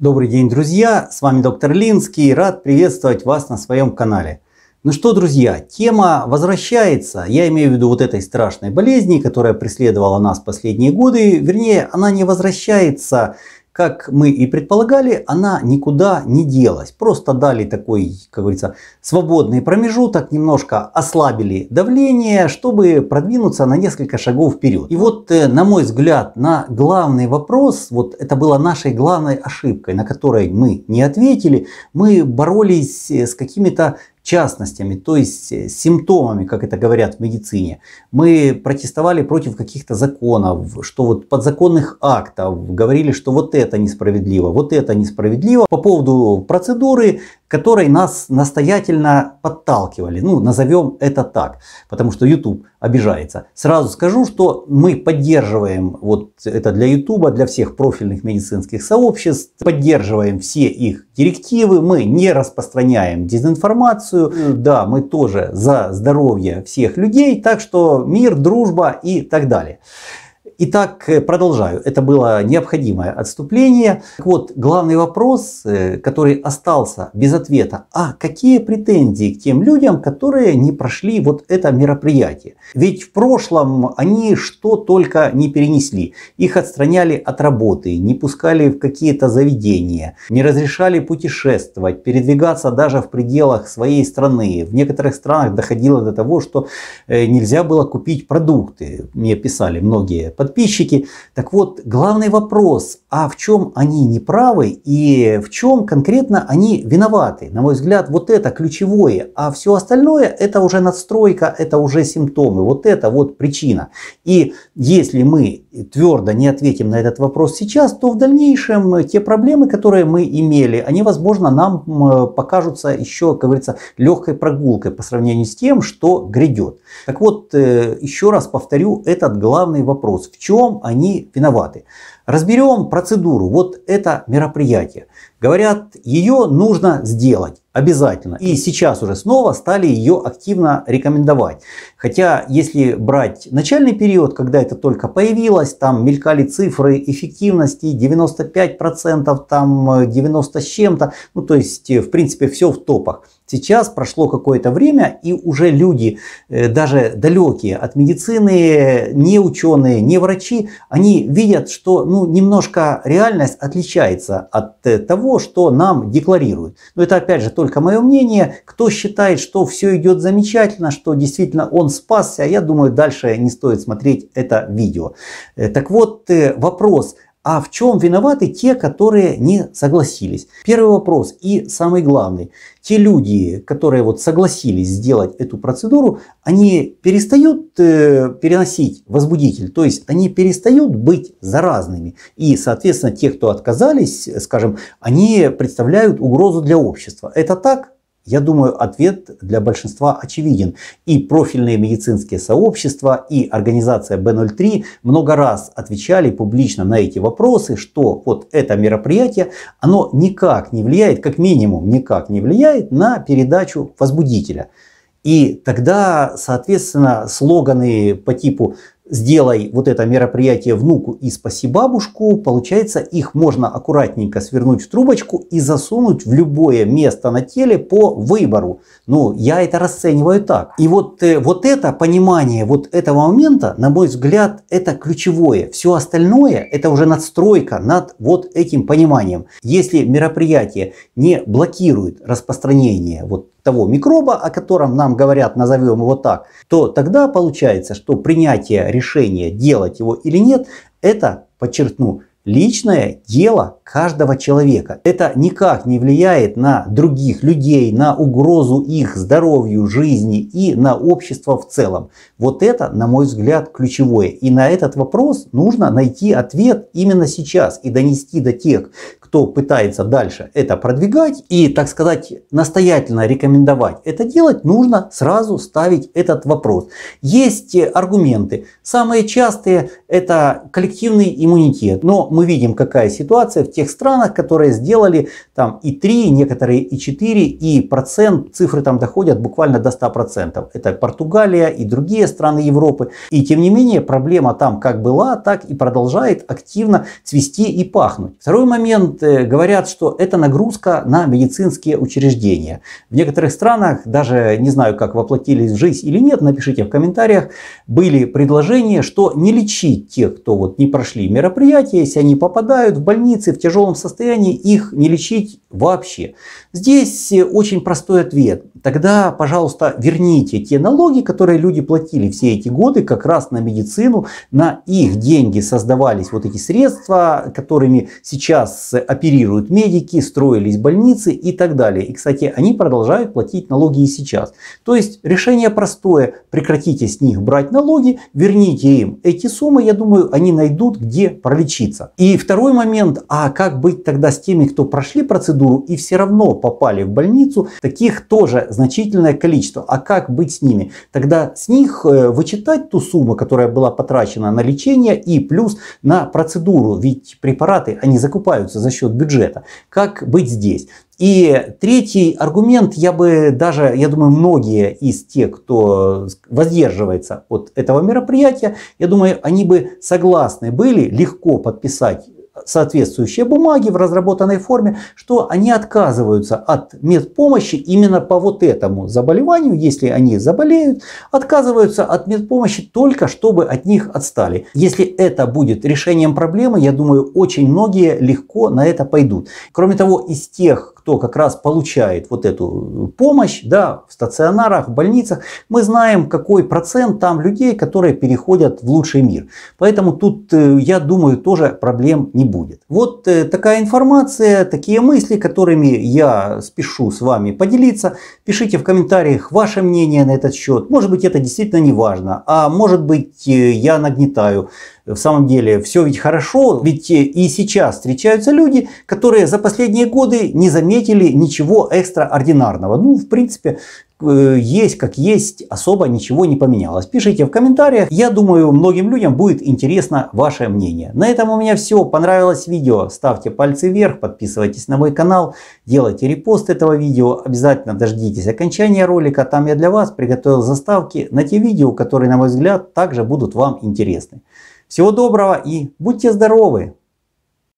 Добрый день, друзья! С вами доктор Линский. Рад приветствовать вас на своем канале. Ну что, друзья, тема возвращается. Я имею в виду вот этой страшной болезни, которая преследовала нас последние годы. Вернее, она не возвращается как мы и предполагали, она никуда не делась. Просто дали такой, как говорится, свободный промежуток, немножко ослабили давление, чтобы продвинуться на несколько шагов вперед. И вот, э, на мой взгляд, на главный вопрос, вот это была нашей главной ошибкой, на которой мы не ответили, мы боролись э, с какими-то частностями, то есть э, симптомами, как это говорят в медицине. Мы протестовали против каких-то законов, что вот подзаконных актов, говорили, что вот это несправедливо, вот это несправедливо. По поводу процедуры которой нас настоятельно подталкивали. Ну, назовем это так, потому что YouTube обижается. Сразу скажу, что мы поддерживаем, вот это для YouTube, для всех профильных медицинских сообществ, поддерживаем все их директивы, мы не распространяем дезинформацию, да, мы тоже за здоровье всех людей, так что мир, дружба и так далее. Итак, э, продолжаю. Это было необходимое отступление. Так вот, главный вопрос, э, который остался без ответа. А какие претензии к тем людям, которые не прошли вот это мероприятие? Ведь в прошлом они что только не перенесли. Их отстраняли от работы, не пускали в какие-то заведения, не разрешали путешествовать, передвигаться даже в пределах своей страны. В некоторых странах доходило до того, что э, нельзя было купить продукты. Мне писали многие подписчики. Так вот, главный вопрос, а в чем они неправы и в чем конкретно они виноваты. На мой взгляд, вот это ключевое, а все остальное это уже надстройка, это уже симптомы, вот это вот причина. И если мы твердо не ответим на этот вопрос сейчас, то в дальнейшем те проблемы, которые мы имели, они, возможно, нам покажутся еще, как говорится, легкой прогулкой по сравнению с тем, что грядет. Так вот, э, еще раз повторю этот главный вопрос, в чем они виноваты. Разберем процедуру. Вот это мероприятие. Говорят, ее нужно сделать обязательно. И сейчас уже снова стали ее активно рекомендовать. Хотя, если брать начальный период, когда это только появилось, там мелькали цифры эффективности 95%, там 90 э, с чем-то. Ну, то есть, э, в принципе, все в топах. Сейчас прошло какое-то время, и уже люди, э, даже далекие от медицины, не ученые, не врачи, они видят, что ну, немножко реальность отличается от э, того, что нам декларируют. Но это опять же только мое мнение. Кто считает, что все идет замечательно, что действительно он спасся, я думаю, дальше не стоит смотреть это видео. Э, так вот, вопрос, а в чем виноваты те, которые не согласились? Первый вопрос и самый главный. Те люди, которые вот согласились сделать эту процедуру, они перестают э, переносить возбудитель, то есть они перестают быть заразными. И, соответственно, те, кто отказались, скажем, они представляют угрозу для общества. Это так? Я думаю, ответ для большинства очевиден. И профильные медицинские сообщества, и организация B03 много раз отвечали публично на эти вопросы, что вот это мероприятие, оно никак не влияет, как минимум никак не влияет на передачу возбудителя. И тогда, соответственно, слоганы по типу сделай вот это мероприятие внуку и спаси бабушку, получается, их можно аккуратненько свернуть в трубочку и засунуть в любое место на теле по выбору. Ну, я это расцениваю так. И вот, э, вот это понимание вот этого момента, на мой взгляд, это ключевое. Все остальное – это уже надстройка над вот этим пониманием. Если мероприятие не блокирует распространение вот того микроба, о котором нам говорят, назовем его так, то тогда получается, что принятие решения, делать его или нет, это, подчеркну, личное дело каждого человека. Это никак не влияет на других людей, на угрозу их здоровью, жизни и на общество в целом. Вот это, на мой взгляд, ключевое. И на этот вопрос нужно найти ответ именно сейчас и донести до тех, кто пытается дальше это продвигать и, так сказать, настоятельно рекомендовать это делать, нужно сразу ставить этот вопрос. Есть аргументы. Самые частые это коллективный иммунитет. Но мы видим, какая ситуация в тех странах, которые сделали там и 3, некоторые и 4, и процент, цифры там доходят буквально до 100%. Это Португалия и другие страны Европы. И тем не менее, проблема там как была, так и продолжает активно цвести и пахнуть. Второй момент Э, говорят, что это нагрузка на медицинские учреждения. В некоторых странах, даже не знаю, как воплотились в жизнь или нет, напишите в комментариях, были предложения, что не лечить тех, кто вот не прошли мероприятие, если они попадают в больницы в тяжелом состоянии, их не лечить вообще. Здесь э, очень простой ответ. Тогда, пожалуйста, верните те налоги, которые люди платили все эти годы как раз на медицину, на их деньги создавались вот эти средства, которыми сейчас оперируют медики, строились больницы и так далее. И, кстати, они продолжают платить налоги и сейчас. То есть решение простое. Прекратите с них брать налоги, верните им эти суммы. Я думаю, они найдут, где пролечиться. И второй момент. А как быть тогда с теми, кто прошли процедуру и все равно попали в больницу? Таких тоже значительное количество. А как быть с ними? Тогда с них э, вычитать ту сумму, которая была потрачена на лечение и плюс на процедуру. Ведь препараты, они закупаются за счет от бюджета. Как быть здесь? И третий аргумент, я бы даже, я думаю, многие из тех, кто воздерживается от этого мероприятия, я думаю, они бы согласны были легко подписать соответствующие бумаги в разработанной форме, что они отказываются от медпомощи именно по вот этому заболеванию, если они заболеют, отказываются от медпомощи только чтобы от них отстали. Если это будет решением проблемы, я думаю, очень многие легко на это пойдут. Кроме того, из тех кто как раз получает вот эту э, помощь да, в стационарах, в больницах, мы знаем, какой процент там людей, которые переходят в лучший мир. Поэтому тут, э, я думаю, тоже проблем не будет. Вот э, такая информация, такие мысли, которыми я спешу с вами поделиться. Пишите в комментариях ваше мнение на этот счет. Может быть, это действительно не важно, а может быть, я нагнетаю в самом деле все ведь хорошо, ведь э, и сейчас встречаются люди, которые за последние годы не заметили ничего экстраординарного. Ну, в принципе, э, есть как есть, особо ничего не поменялось. Пишите в комментариях. Я думаю, многим людям будет интересно ваше мнение. На этом у меня все. Понравилось видео? Ставьте пальцы вверх, подписывайтесь на мой канал, делайте репост этого видео. Обязательно дождитесь окончания ролика. Там я для вас приготовил заставки на те видео, которые, на мой взгляд, также будут вам интересны. Всего доброго и будьте здоровы!